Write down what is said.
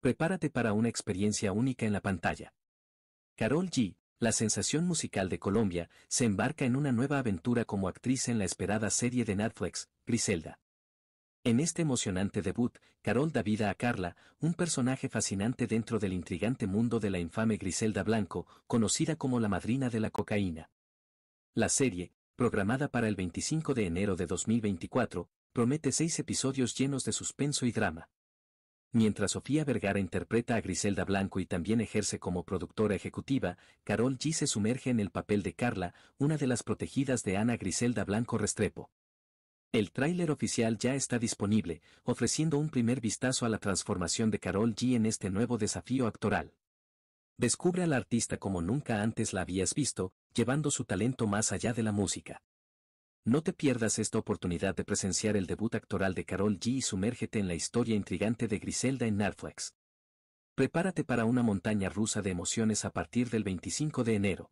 Prepárate para una experiencia única en la pantalla. Carol G, la sensación musical de Colombia, se embarca en una nueva aventura como actriz en la esperada serie de Netflix, Griselda. En este emocionante debut, Carol da vida a Carla, un personaje fascinante dentro del intrigante mundo de la infame Griselda Blanco, conocida como la madrina de la cocaína. La serie, programada para el 25 de enero de 2024, promete seis episodios llenos de suspenso y drama. Mientras Sofía Vergara interpreta a Griselda Blanco y también ejerce como productora ejecutiva, Carol G se sumerge en el papel de Carla, una de las protegidas de Ana Griselda Blanco Restrepo. El tráiler oficial ya está disponible, ofreciendo un primer vistazo a la transformación de Carol G en este nuevo desafío actoral. Descubre a la artista como nunca antes la habías visto, llevando su talento más allá de la música. No te pierdas esta oportunidad de presenciar el debut actoral de Carol G y sumérgete en la historia intrigante de Griselda en Netflix. Prepárate para una montaña rusa de emociones a partir del 25 de enero.